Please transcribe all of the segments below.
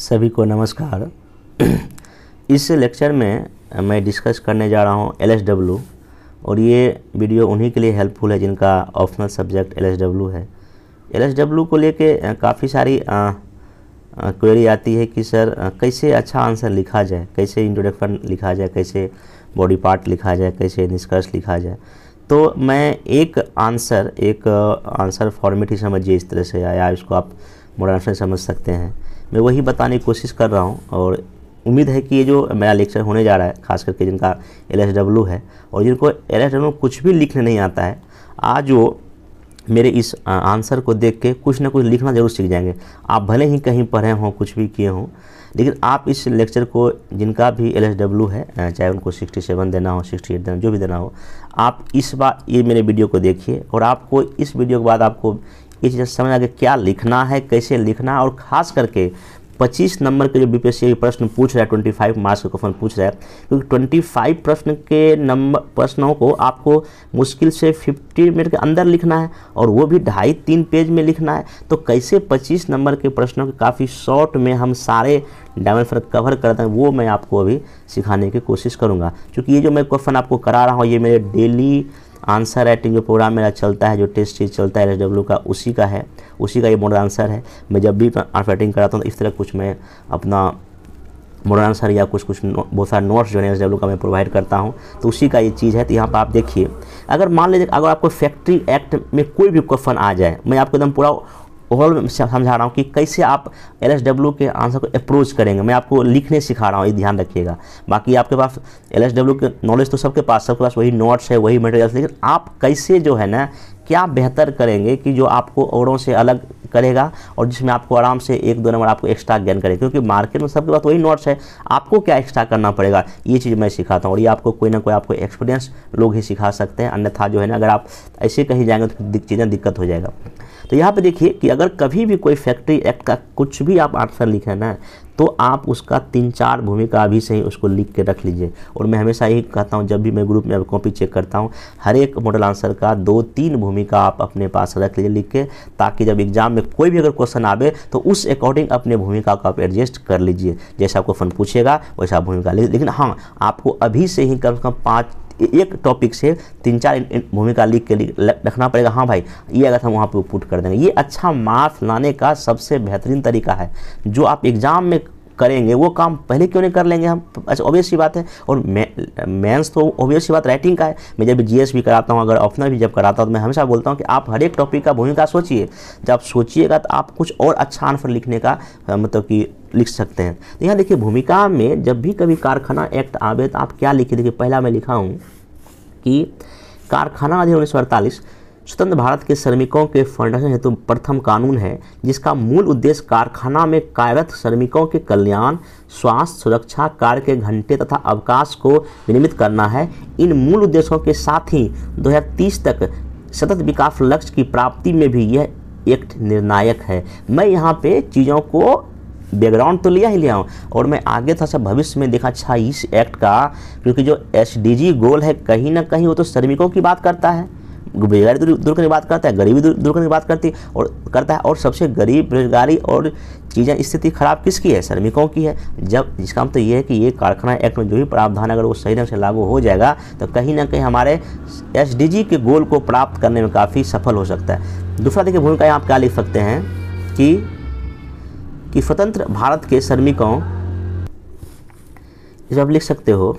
सभी को नमस्कार इस लेक्चर में मैं डिस्कस करने जा रहा हूँ एल और ये वीडियो उन्हीं के लिए हेल्पफुल है जिनका ऑप्शनल सब्जेक्ट एल है एल को लेके काफ़ी सारी क्वेरी आती है कि सर कैसे अच्छा आंसर लिखा जाए कैसे इंट्रोडक्शन लिखा जाए कैसे बॉडी पार्ट लिखा जाए कैसे निष्कर्ष लिखा जाए तो मैं एक आंसर एक आंसर फॉर्मेट ही समझिए इस तरह से या इसको आप मॉडल आंसर समझ सकते हैं मैं वही बताने की कोशिश कर रहा हूँ और उम्मीद है कि ये जो मेरा लेक्चर होने जा रहा है खास करके जिनका एल है और जिनको एल कुछ भी लिखने नहीं आता है आज वो मेरे इस आंसर को देख के कुछ ना कुछ लिखना ज़रूर सीख जाएंगे आप भले ही कहीं पढ़े हों कुछ भी किए हों लेकिन आप इस लेक्चर को जिनका भी एल है चाहे उनको 67 देना हो 68 देना जो भी देना हो आप इस बार ये मेरे वीडियो को देखिए और आपको इस वीडियो के बाद आपको चीज़ें समझ आगे क्या लिखना है कैसे लिखना है और ख़ास करके 25 नंबर के जो बीपीएससी के प्रश्न पूछ रहा है 25 मार्क्स का क्वेश्चन पूछ रहा है क्योंकि 25 प्रश्न के नंबर प्रश्नों को आपको मुश्किल से 50 मिनट के अंदर लिखना है और वो भी ढाई तीन पेज में लिखना है तो कैसे 25 नंबर के प्रश्नों के काफ़ी शॉर्ट में हम सारे डायमंड फर्क कवर करते हैं वो मैं आपको अभी सिखाने की कोशिश करूँगा चूँकि ये जो मैं क्वेश्चन आपको करा रहा हूँ ये मेरे डेली आंसर राइटिंग जो प्रोग्राम मेरा चलता है जो टेस्ट सीरीज चलता है एस का उसी का है उसी का ये मॉडल आंसर है मैं जब भी आंसर राइटिंग कराता हूँ तो इस तरह कुछ मैं अपना मॉडल आंसर या कुछ कुछ बहुत सारे नोट्स जो है एस का मैं प्रोवाइड करता हूँ तो उसी का ये चीज़ है तो यहाँ पर आप देखिए अगर मान लीजिए अगर आपको फैक्ट्री एक्ट में कोई भी क्वेश्चन आ जाए मैं आपको एकदम पूरा ओवरऑल मैं समझा रहा हूँ कि कैसे आप एल एस डब्ल्यू के आंसर को अप्रोच करेंगे मैं आपको लिखने सिखा रहा हूँ ये ध्यान रखिएगा बाकी आपके पास एल एस डब्ल्यू के नॉलेज तो सबके पास सबके पास वही नोट्स है वही मटेरियल्स लेकिन आप कैसे जो है ना क्या बेहतर करेंगे कि जो आपको औरों से अलग करेगा और जिसमें आपको आराम से एक दो नंबर आपको एक्स्ट्रा गेन करेगा क्योंकि मार्केट में सबके पास वही नोट्स है आपको क्या एक्स्ट्रा करना पड़ेगा ये चीज़ मैं सिखाता हूँ और ये आपको कोई ना कोई आपको एक्सपीरियंस लोग ही सिखा सकते हैं अन्यथा जो है ना अगर आप ऐसे कहीं जाएंगे तो चीज़ें दिक्कत हो जाएगा तो यहाँ पे देखिए कि अगर कभी भी कोई फैक्ट्री एक्ट का कुछ भी आप आंसर लिखे ना तो आप उसका तीन चार भूमिका अभी से ही उसको लिख के रख लीजिए और मैं हमेशा यही कहता हूँ जब भी मैं ग्रुप में कॉपी चेक करता हूँ हर एक मॉडल आंसर का दो तीन भूमिका आप अपने पास रख लीजिए लिख के ताकि जब एग्जाम में कोई भी अगर क्वेश्चन आवे तो उस अकॉर्डिंग अपने भूमिका को आप एडजस्ट कर लीजिए जैसा क्वेश्चन पूछेगा वैसा भूमिका लेकिन हाँ आपको अभी से ही कम से कम पाँच एक टॉपिक से तीन चार भूमिका लिख के रखना पड़ेगा हाँ भाई ये अगर हम वहाँ पर पुट कर देंगे ये अच्छा मार्क्स लाने का सबसे बेहतरीन तरीका है जो आप एग्ज़ाम में करेंगे वो काम पहले क्यों नहीं कर लेंगे हम अच्छा ऑब्वियस सी बात है और मेंस तो ऑब्वियस सी बात राइटिंग का है मैं जब जीएस भी कराता हूँ अगर ऑप्शनल भी जब कराता हूँ तो मैं हमेशा बोलता हूँ कि आप हर एक टॉपिक का भूमिका सोचिए जब सोचिएगा तो आप कुछ और अच्छा आंसर लिखने का मतलब कि लिख सकते हैं तो यहाँ देखिए भूमिका में जब भी कभी कारखाना एक्ट आवे तो आप क्या लिखिए देखिए पहला मैं लिखा हूँ कि कारखाना अधिनियम उन्नीस स्वतंत्र भारत के श्रमिकों के फंडन हेतु प्रथम कानून है जिसका मूल उद्देश्य कारखाना में कार्यरत श्रमिकों के कल्याण स्वास्थ्य सुरक्षा कार्य के घंटे तथा अवकाश को विनियमित करना है इन मूल उद्देश्यों के साथ ही 2030 तक सतत विकास लक्ष्य की प्राप्ति में भी यह एक्ट निर्णायक है मैं यहाँ पे चीज़ों को बैकग्राउंड तो लिया ही लिया हूँ और मैं आगे थोड़ा सा भविष्य में देखा अच्छा इस एक्ट का क्योंकि जो एस गोल है कहीं ना कहीं वो तो श्रमिकों की बात करता है बेरोजगारी दूर, दूर करने की बात करता है गरीबी दूर, दूर करने की बात करती है और करता है और सबसे गरीब बेरोजगारी और चीज़ें स्थिति खराब किसकी है श्रमिकों की है जब जिसका मतलब तो ये है कि ये कारखाना एक्ट में जो भी प्रावधान अगर वो सही ढंग से लागू हो जाएगा तो कहीं ना कहीं हमारे एस के गोल को प्राप्त करने में काफ़ी सफल हो सकता है दूसरा देखिए भूमिका आप क्या लिख सकते हैं कि कि स्वतंत्र भारत के श्रमिकों जब लिख सकते हो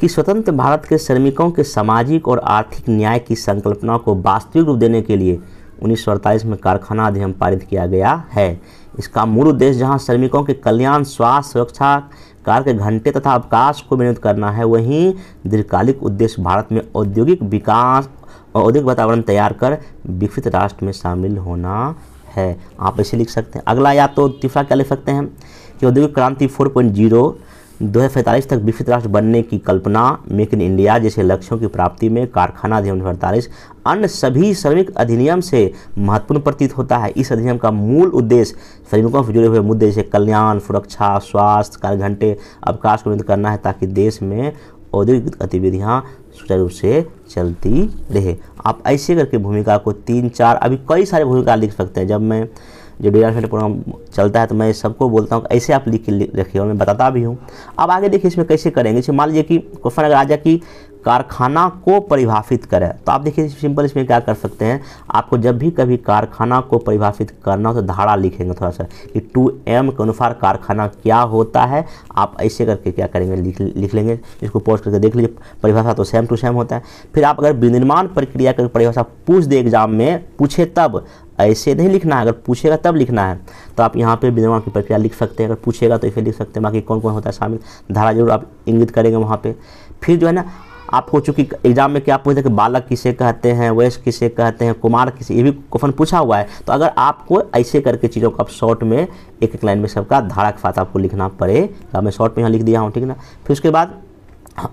कि स्वतंत्र भारत के श्रमिकों के सामाजिक और आर्थिक न्याय की संकल्पना को वास्तविक रूप देने के लिए उन्नीस में कारखाना अधिनियम पारित किया गया है इसका मूल उद्देश्य जहां श्रमिकों के कल्याण स्वास्थ्य सुरक्षा कार्य के घंटे तथा अवकाश को विनियमित करना है वहीं दीर्घकालिक उद्देश्य भारत में औद्योगिक विकास और औद्योगिक वातावरण तैयार कर विकसित राष्ट्र में शामिल होना है आप ऐसे लिख सकते हैं अगला या तो तीसरा क्या लिख सकते हैं कि औद्योगिक क्रांति 4.0 2045 तक विकसित राष्ट्र बनने की कल्पना मेक इन इंडिया जैसे लक्ष्यों की प्राप्ति में कारखाना अधिनियम दो अन्य सभी श्रमिक अधिनियम से महत्वपूर्ण प्रतीत होता है इस अधिनियम का मूल उद्देश्य श्रमिकों से जुड़े हुए मुद्दे जैसे कल्याण सुरक्षा स्वास्थ्य कार्य घंटे अवकाश को करना है ताकि देश में औद्योगिक गतिविधियाँ सुचारू रूप से चलती रहे आप ऐसे करके भूमिका को तीन चार अभी कई सारे भूमिका लिख सकते हैं जब मैं जो डेवलपमेंट प्रोग्राम चलता है तो मैं सबको बोलता हूँ ऐसे आप लिख के रखिए और मैं बताता भी हूँ अब आगे देखिए इसमें कैसे करेंगे इसे मान लीजिए कि क्वेश्चन अगर आ जाए कि कारखाना को परिभाषित करें तो आप देखिए सिंपल इसमें क्या कर सकते हैं आपको जब भी कभी कारखाना को परिभाषित करना हो तो धारा लिखेंगे थोड़ा सा कि टू एम के अनुसार कारखाना क्या होता है आप ऐसे करके क्या करेंगे लिख लिख लेंगे इसको पोस्ट करके देख लीजिए परिभाषा तो सेम टू सेम होता है फिर आप अगर विनिर्माण प्रक्रिया का परिभाषा पूछ दे एग्जाम में पूछे तब ऐसे नहीं लिखना है अगर पूछेगा तब लिखना है तो आप यहाँ पे विनिर्माण की प्रक्रिया लिख सकते हैं अगर पूछेगा तो इसे लिख सकते हैं बाकी कौन कौन होता है शामिल धारा जरूर आप इंगित करेंगे वहाँ पर फिर जो है ना आपको चूंकि एग्जाम में क्या पूछते हैं कि बालक किसे कहते हैं वयस किसे कहते हैं कुमार किसे ये भी क्वेश्चन पूछा हुआ है तो अगर आपको ऐसे करके चीज़ों को आप शॉर्ट में एक एक लाइन में सबका धारा के साथ आपको लिखना पड़ेगा मैं तो शॉर्ट में यहाँ लिख दिया हूँ ठीक ना फिर उसके बाद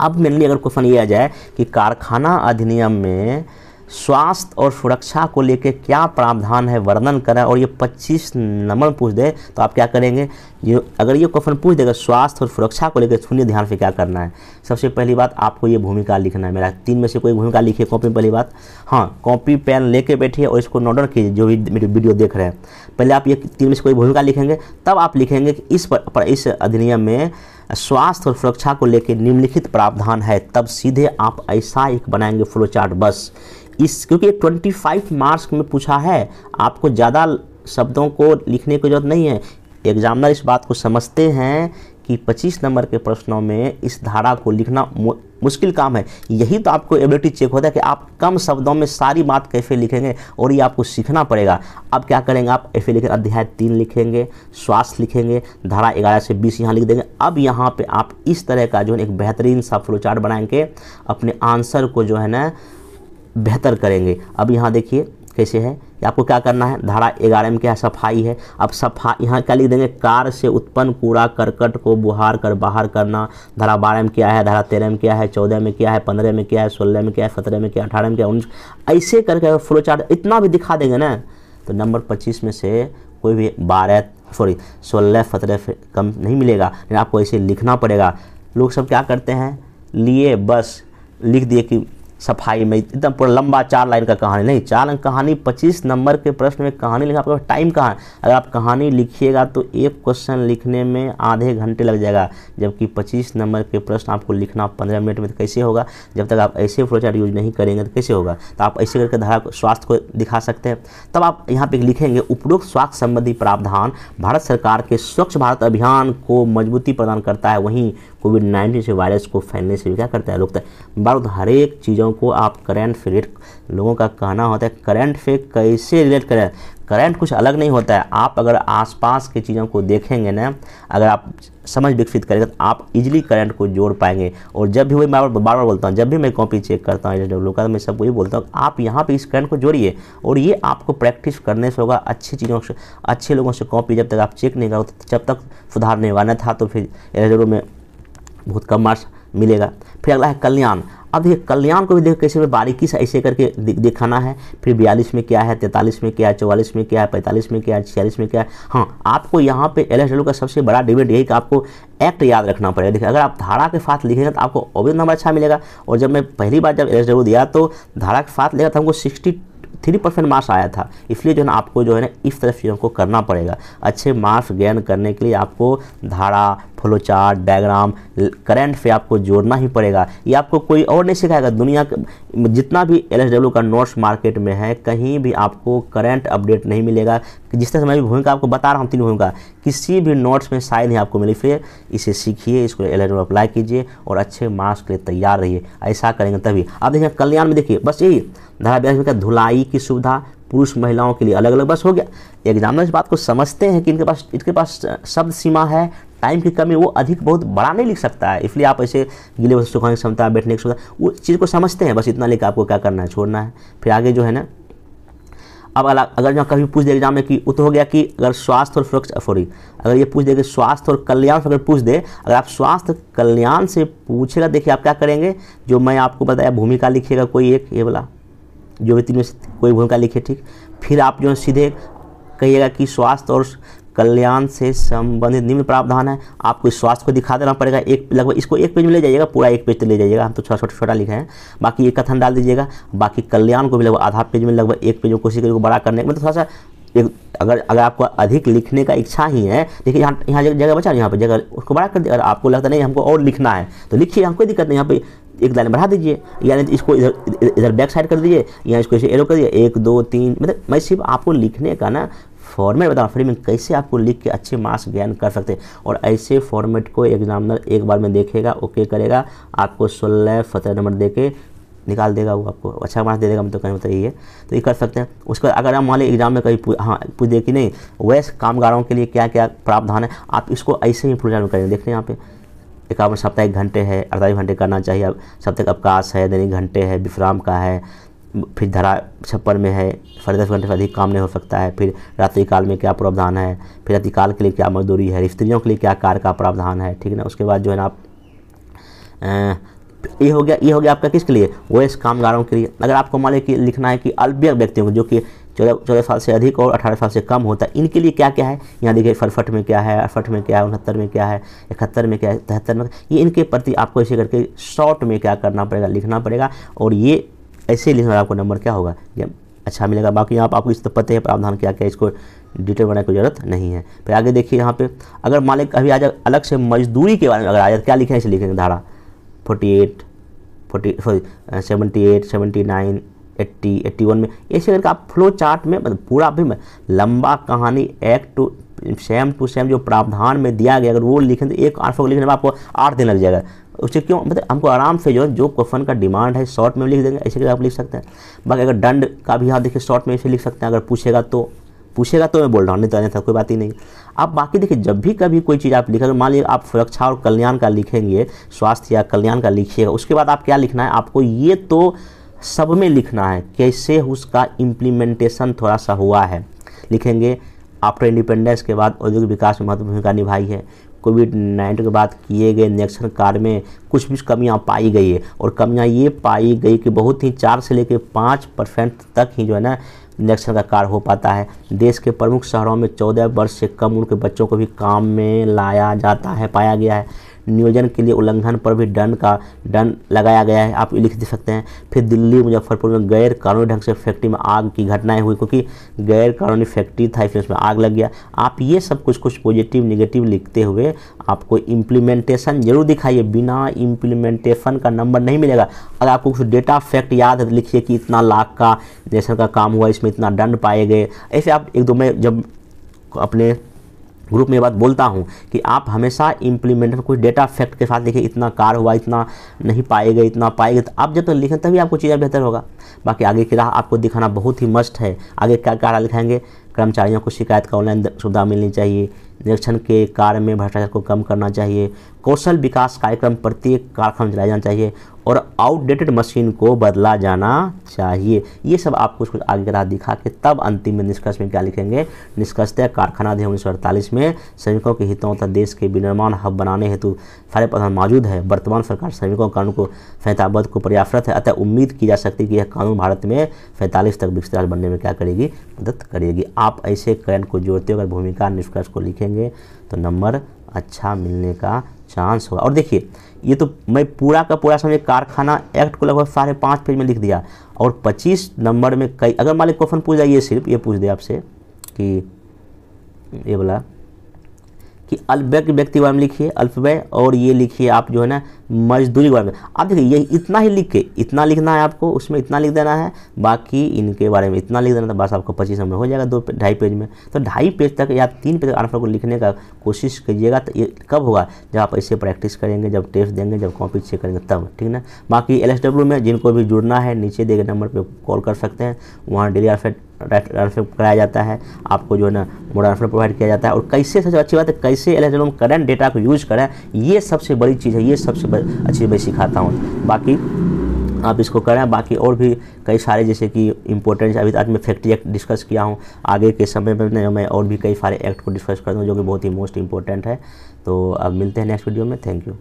अब मेनली अगर क्वेश्चन ये आ जाए कि कारखाना अधिनियम में स्वास्थ्य और सुरक्षा को लेकर क्या प्रावधान है वर्णन करें और ये 25 नंबर पूछ दे तो आप क्या करेंगे ये अगर ये क्वेश्चन पूछ देगा स्वास्थ्य और सुरक्षा को लेकर सुनिए ध्यान से क्या करना है सबसे पहली बात आपको ये भूमिका लिखना है मेरा तीन में से कोई भूमिका लिखिए कॉपी में पहली बात हाँ कॉपी पेन लेके बैठिए और इसको नोडर कीजिए जो भी मेरी वीडियो देख रहे हैं पहले आप ये तीन में से कोई भूमिका लिखेंगे तब आप लिखेंगे कि इस पर, पर इस अधिनियम में स्वास्थ्य और सुरक्षा को लेकर निम्नलिखित प्रावधान है तब सीधे आप ऐसा एक बनाएंगे फ्लो चार्ट बस इस क्योंकि ट्वेंटी फाइव मार्क्स में पूछा है आपको ज़्यादा शब्दों को लिखने की जरूरत नहीं है एग्जामिनर इस बात को समझते हैं कि 25 नंबर के प्रश्नों में इस धारा को लिखना मुश्किल काम है यही तो आपको एबिलिटी चेक होता है कि आप कम शब्दों में सारी बात कैसे लिखेंगे और ये आपको सीखना पड़ेगा अब क्या करेंगे आप ऐसे लिखें अध्याय तीन लिखेंगे स्वास्थ्य लिखेंगे धारा ग्यारह से बीस यहाँ लिख देंगे अब यहाँ पे आप इस तरह का जो है एक बेहतरीन सा फ्लोचार्ट बनाएंगे अपने आंसर को जो है ना बेहतर करेंगे अब यहाँ देखिए कैसे है आपको क्या करना है धारा ग्यारह में क्या है सफाई है अब सफाई यहाँ क्या लिख देंगे कार से उत्पन्न कूड़ा करकट को बुहार कर बाहर करना धारा बारह में क्या है धारा तेरह में क्या है चौदह में क्या है पंद्रह में क्या है सोलह में क्या है सत्रह में क्या है अठारह में क्या है उन्नीस ऐसे करके फ्लो चार्ट इतना भी दिखा देंगे ना तो नंबर पच्चीस में से कोई भी बारह सॉरी सोलह सत्रह कम नहीं मिलेगा आपको ऐसे लिखना पड़ेगा लोग सब क्या करते हैं लिए बस लिख दिए कि सफाई में एकदम पूरा लंबा चार लाइन का कहानी नहीं चार लाइन कहानी पच्चीस नंबर के प्रश्न में कहानी लिखा आपका टाइम कहाँ अगर आप कहानी लिखिएगा तो एक क्वेश्चन लिखने में आधे घंटे लग जाएगा जबकि पच्चीस नंबर के प्रश्न आपको लिखना पंद्रह मिनट में तो कैसे होगा जब तक आप ऐसे फ्लोचार्ट यूज नहीं करेंगे तो कैसे होगा तो आप ऐसे करके धारा स्वास्थ्य को दिखा सकते हैं तब आप यहाँ पर लिखेंगे उपरोक्त स्वास्थ्य संबंधी प्रावधान भारत सरकार के स्वच्छ भारत अभियान को मजबूती प्रदान करता है वहीं कोविड नाइन्टीन से वायरस को फैलने से भी क्या करता है रोकता है बात हर एक चीज़ों को आप करंट से रिलेट लोगों का कहना होता है करंट से कैसे रिलेट करें करंट कुछ अलग नहीं होता है आप अगर आसपास की चीज़ों को देखेंगे ना अगर आप समझ विकसित करेंगे तो आप इजीली करंट को जोड़ पाएंगे और जब भी वही मैं बार बार बोलता हूँ जब भी मैं कॉपी चेक करता हूँ लोगों का मैं सबको ये बोलता हूँ आप यहाँ पे इस करंट को जोड़िए और ये आपको प्रैक्टिस करने से होगा अच्छी चीज़ों से अच्छे लोगों से कॉपी जब तक आप चेक नहीं करोगे जब तक सुधार नहीं होगा था तो फिर एरेजरों में बहुत कम मार्क्स मिलेगा फिर अगला है कल्याण अब देखिए कल्याण को भी देखो कैसे में बारीकी से ऐसे करके दिखाना है फिर बयालीस में क्या है तैंतालीस में क्या है चौवालीस में क्या है पैंतालीस में क्या है छियालीस में क्या है हाँ आपको यहाँ पे एल का सबसे बड़ा डिबेट यही कि आपको एक्ट याद रखना पड़ेगा देखिए अगर आप धारा के साथ लिखेंगे तो आपको ओबियस नंबर अच्छा मिलेगा और जब मैं पहली बार जब एल दिया तो धारा के साथ लेगा था हमको सिक्सटी थ्री परसेंट मार्क्स आया था इसलिए जो है ना आपको जो है ना इस तरह चीज़ों को करना पड़ेगा अच्छे मार्क्स गेन करने के लिए आपको धारा फ्लो चार्ट डायग्राम करंट पे आपको जोड़ना ही पड़ेगा ये आपको कोई और नहीं सिखाएगा दुनिया जितना भी एल का नोट्स मार्केट में है कहीं भी आपको करंट अपडेट नहीं मिलेगा जिस तरह से मैं भूमिका आपको बता रहा हूँ तीन भूमिका किसी भी नोट्स में शायद ही आपको मिली फिर इसे सीखिए इसको एल डब्ल्यू अप्लाई कीजिए और अच्छे मार्क्स के लिए तैयार रहिए ऐसा करेंगे तभी आप देखिए कल्याण में देखिए बस यही धारा ब्याज का धुलाई की सुविधा पुरुष महिलाओं के लिए अलग अलग बस हो गया एग्जामिनर इस बात को समझते हैं कि इनके पास इनके पास शब्द सीमा है टाइम की कमी वो अधिक बहुत बड़ा नहीं लिख सकता है इसलिए आप ऐसे गिले वस्तु सुखाने की क्षमता बैठने की क्षमता वो चीज़ को समझते हैं बस इतना लेकर आपको क्या करना है छोड़ना है फिर आगे जो है ना अब अला अगर जहाँ कभी पूछ दे एग्जाम में कि वो तो हो गया कि अगर स्वास्थ्य और सुरक्षा सॉरी अगर ये पूछ दे कि स्वास्थ्य और कल्याण से अगर पूछ दे अगर आप स्वास्थ्य कल्याण से पूछेगा देखिए आप क्या करेंगे जो मैं आपको बताया भूमिका लिखिएगा कोई एक ये वाला जो भी में कोई भूमिका लिखे ठीक फिर आप जो है सीधे कहिएगा कि स्वास्थ्य और कल्याण से संबंधित निम्न प्रावधान है आपको स्वास्थ्य को दिखा देना पड़ेगा एक लगभग इसको एक पेज में ले जाइएगा पूरा एक पेज तो ले जाइएगा हम तो छोटा छोटा छोटा लिखे हैं बाकी एक कथन डाल दीजिएगा बाकी कल्याण को भी लगभग आधा पेज में लगभग एक पेज में कोशिश करिएगा बड़ा करने का मतलब थोड़ा सा एक अगर अगर आपको अधिक लिखने का इच्छा ही है देखिए यहाँ यहाँ जगह बचा यहाँ पर जगह उसको बड़ा कर दिया अगर आपको लगता नहीं हमको और लिखना है तो लिखिए कोई दिक्कत नहीं यहाँ पर एक लाइन बढ़ा दीजिए यानी तो इसको इधर इधर बैक साइड कर दीजिए या इसको ऐसे एरो कर दीजिए एक दो तीन मतलब मैं सिर्फ आपको लिखने का ना फॉर्मेट बता फ्री में कैसे आपको लिख के अच्छे मार्क्स गैन कर सकते हैं और ऐसे फॉर्मेट को एग्जामिनर एक बार में देखेगा ओके करेगा आपको सोलह सत्रह नंबर दे के निकाल देगा वो आपको अच्छा मार्क्स दे देगा हम मतलब तो कहीं मतलब ये तो ये कर सकते हैं उसके अगर हम मान ली एग्जाम में कहीं हाँ पूछ दे कि नहीं वैसे कामगारों के लिए क्या क्या प्रावधान है आप इसको ऐसे ही प्रोग्राम करेंगे देख यहाँ पे इक्यावन साप्ताहिक घंटे है अड़तालीस घंटे करना चाहिए अब साप्ताहिक अवकाश है दैनिक घंटे है विश्राम का है फिर धारा छप्पन में है साढ़े दस घंटे से अधिक काम नहीं हो सकता है फिर रात्रि काल में क्या प्रावधान है फिर अतिकाल के लिए क्या मजदूरी है स्त्रियों के लिए क्या कार का प्रावधान है ठीक है ना उसके बाद जो है ना आप ये हो गया ये हो गया आपका किसके लिए वो इस कामगारों के लिए अगर आपको मान लिया कि लिखना है कि अल्पव्यय व्यक्तियों को जो कि चौदह चौदह साल से अधिक और अठारह साल से कम होता है इनके लिए क्या क्या है यहाँ देखिए फरफट में क्या है अड़सठ में क्या है उनहत्तर में क्या है इकहत्तर में क्या है तिहत्तर में ये इनके प्रति आपको ऐसे करके शॉर्ट में क्या करना पड़ेगा लिखना पड़ेगा और ये ऐसे लिखना आपको नंबर क्या होगा अच्छा मिलेगा बाकी यहाँ आपको इस तो पते हैं प्रावधान क्या क्या इसको डिटेल बनाने की जरूरत नहीं है फिर आगे देखिए यहाँ पे अगर मालिक अभी आ जाए अलग से मजदूरी के बारे में अगर आ जाए क्या लिखें ऐसे लिखेंगे धारा forty eight forty sorry seventy eight seventy nine eighty eighty one में ऐसे करके आप फ्लो चार्ट में मतलब पूरा भी लंबा कहानी act to same to same जो प्रावधान में दिया गया अगर वो लिखें तो एक आठ को लिखने में आपको आठ दिन लग जाएगा उससे क्यों मतलब हमको आराम से जो है जो क्वेश्चन का डिमांड है शॉर्ट में लिख देंगे ऐसे करके आप लिख सकते हैं बाकी अगर दंड का भी आप देखिए शॉर्ट में ऐसे लिख सकते हैं अगर पूछेगा तो पूछेगा तो मैं बोल रहा हूँ नहीं तो था कोई बात ही नहीं आप बाकी देखिए जब भी कभी कोई चीज़ आप लिखेंगे मान लीजिए आप सुरक्षा और कल्याण का लिखेंगे स्वास्थ्य या कल्याण का लिखिएगा उसके बाद आप क्या लिखना है आपको ये तो सब में लिखना है कैसे उसका इम्प्लीमेंटेशन थोड़ा सा हुआ है लिखेंगे आफ्टर इंडिपेंडेंस के बाद औद्योगिक विकास में महत्वपूर्ण भूमिका निभाई है कोविड नाइन्टीन के बाद किए गए निरीक्षण कार्य में कुछ भी कमियां पाई गई है और कमियां ये पाई गई कि बहुत ही चार से लेकर पाँच परसेंट तक ही जो है ना निरीक्षण का कार्य हो पाता है देश के प्रमुख शहरों में चौदह वर्ष से कम उम्र के बच्चों को भी काम में लाया जाता है पाया गया है नियोजन के लिए उल्लंघन पर भी दंड का दंड लगाया गया है आप लिख दे सकते हैं फिर दिल्ली मुजफ्फरपुर में गैर कानूनी ढंग से फैक्ट्री में आग की घटनाएं हुई क्योंकि गैर कानूनी फैक्ट्री था इसमें उसमें आग लग गया आप ये सब कुछ कुछ पॉजिटिव निगेटिव लिखते हुए आपको इम्प्लीमेंटेशन जरूर दिखाइए बिना इम्प्लीमेंटेशन का नंबर नहीं मिलेगा अगर आपको कुछ डेटा फैक्ट याद है तो लिखिए कि इतना लाख का जैसे का काम हुआ इसमें इतना दंड पाए गए ऐसे आप एक दो में जब अपने ग्रुप में बात बोलता हूँ कि आप हमेशा इम्प्लीमेंटेशन कोई डेटा फैक्ट के साथ लिखें इतना कार हुआ इतना नहीं पाए गए इतना पाए गए तो आप जब तक तो लिखें तभी आपको चीज़ें बेहतर होगा बाकी आगे की राह आपको दिखाना बहुत ही मस्ट है आगे क्या क्या लिखाएंगे कर्मचारियों को शिकायत का ऑनलाइन सुविधा मिलनी चाहिए निरीक्षण के कार्य में भ्रष्टाचार को कम करना चाहिए कौशल विकास कार्यक्रम प्रत्येक कारखाना चलाया जाना चाहिए और आउटडेटेड मशीन को बदला जाना चाहिए ये सब आपको कुछ आगे के राह दिखा के तब अंतिम में निष्कर्ष में क्या लिखेंगे निष्कर्ष तय कारखाना अधिनियम उन्नीस में श्रमिकों के हितों तथा देश के विनिर्माण हब बनाने हेतु सारे प्रधान मौजूद है वर्तमान सरकार श्रमिकों कानून को फैताबद्ध को पर्याप्त है अतः उम्मीद की जा सकती है कि यह कानून भारत में फैंतालीस तक विकसित बनने में क्या करेगी मदद करेगी आप ऐसे करण को जोड़ते हुए अगर भूमिका निष्कर्ष को लिखेंगे तो नंबर अच्छा मिलने का चांस होगा और देखिए ये तो मैं पूरा का पूरा समझे कारखाना एक्ट को लगभग साढ़े पाँच पेज में लिख दिया और पच्चीस नंबर में कई अगर मालिक क्वेश्चन पूछ जाए ये सिर्फ ये पूछ दे आपसे कि ये वाला कि अल्पव्यक्त व्यक्ति में लिखिए अल्पव्यय और ये लिखिए आप जो है ना मजदूरी में आप देखिए ये इतना ही लिख के इतना लिखना है आपको उसमें इतना लिख देना है बाकी इनके बारे में इतना लिख देना था तो बस आपको पच्चीस नंबर हो जाएगा दो ढाई पेज में तो ढाई पेज तक या तीन पेज आंसर को लिखने का कोशिश कीजिएगा तो ये कब होगा जब आप ऐसे प्रैक्टिस करेंगे जब टेस्ट देंगे जब कॉपी चेक करेंगे तब ठीक ना बाकी एल में जिनको भी जुड़ना है नीचे दिए गए नंबर पर कॉल कर सकते हैं वहाँ डेली आरफेट ट्रांसफर कराया जाता है आपको जो है ना मोडा ट्रांसफर प्रोवाइड किया जाता है और कैसे सबसे अच्छी बात है कैसे एल करंट डेटा को यूज़ करें ये सबसे बड़ी चीज़ है ये सबसे अच्छी मैं सिखाता हूँ बाकी आप इसको करें बाकी और भी कई सारे जैसे कि इंपॉर्टेंट अभी तो आज मैं फैक्ट्री एक्ट डिस्कस किया हूँ आगे के समय में मैं और भी कई सारे एक्ट को डिस्कस कर दूँ जो कि बहुत ही मोस्ट इंपॉर्टेंट है तो अब मिलते हैं नेक्स्ट वीडियो में थैंक यू